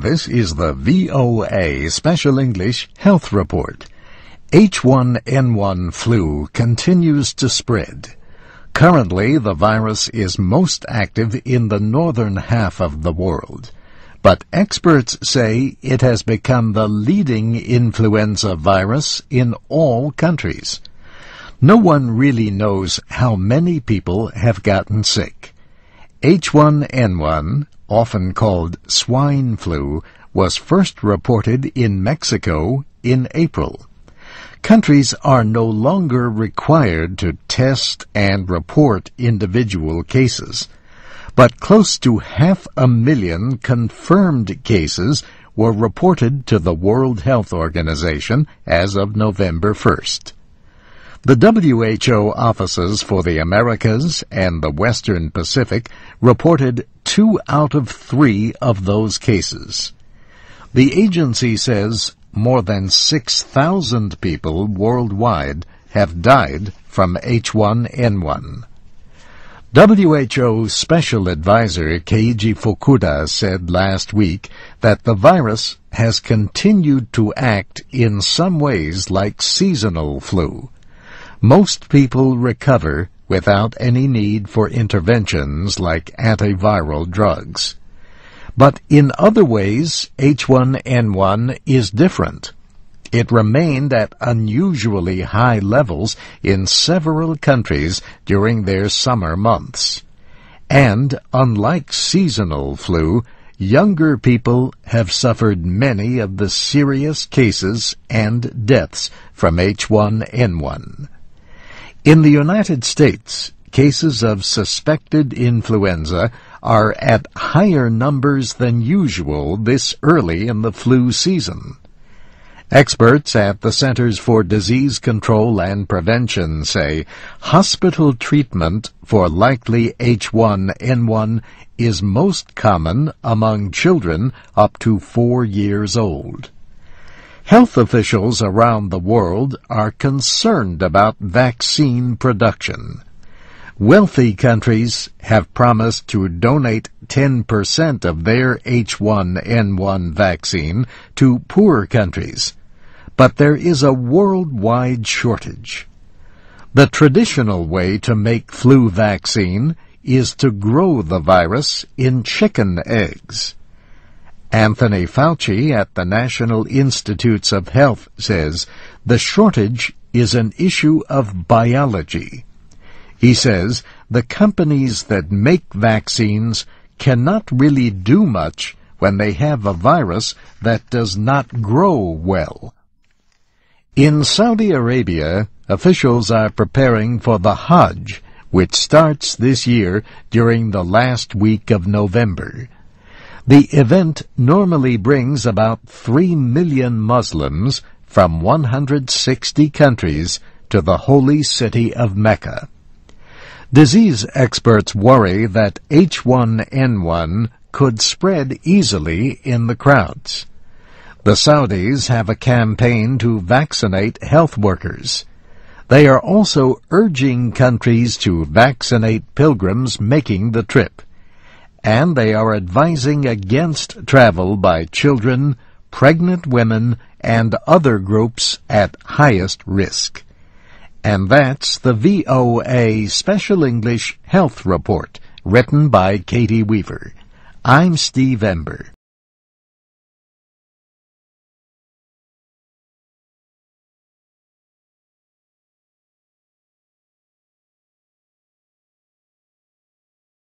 This is the VOA Special English Health Report. H1N1 flu continues to spread. Currently, the virus is most active in the northern half of the world. But experts say it has become the leading influenza virus in all countries. No one really knows how many people have gotten sick. H1N1, often called swine flu, was first reported in Mexico in April. Countries are no longer required to test and report individual cases, but close to half a million confirmed cases were reported to the World Health Organization as of November 1st. The WHO offices for the Americas and the Western Pacific reported two out of three of those cases. The agency says more than 6,000 people worldwide have died from H1N1. WHO Special Advisor Keiji Fukuda said last week that the virus has continued to act in some ways like seasonal flu. Most people recover without any need for interventions like antiviral drugs. But in other ways, H1N1 is different. It remained at unusually high levels in several countries during their summer months. And unlike seasonal flu, younger people have suffered many of the serious cases and deaths from H1N1. In the United States, cases of suspected influenza are at higher numbers than usual this early in the flu season. Experts at the Centers for Disease Control and Prevention say hospital treatment for likely H1N1 is most common among children up to four years old. Health officials around the world are concerned about vaccine production. Wealthy countries have promised to donate 10% of their H1N1 vaccine to poor countries, but there is a worldwide shortage. The traditional way to make flu vaccine is to grow the virus in chicken eggs. Anthony Fauci at the National Institutes of Health says the shortage is an issue of biology. He says the companies that make vaccines cannot really do much when they have a virus that does not grow well. In Saudi Arabia, officials are preparing for the Hajj, which starts this year during the last week of November. The event normally brings about 3 million Muslims from 160 countries to the holy city of Mecca. Disease experts worry that H1N1 could spread easily in the crowds. The Saudis have a campaign to vaccinate health workers. They are also urging countries to vaccinate pilgrims making the trip and they are advising against travel by children, pregnant women, and other groups at highest risk. And that's the VOA Special English Health Report, written by Katie Weaver. I'm Steve Ember.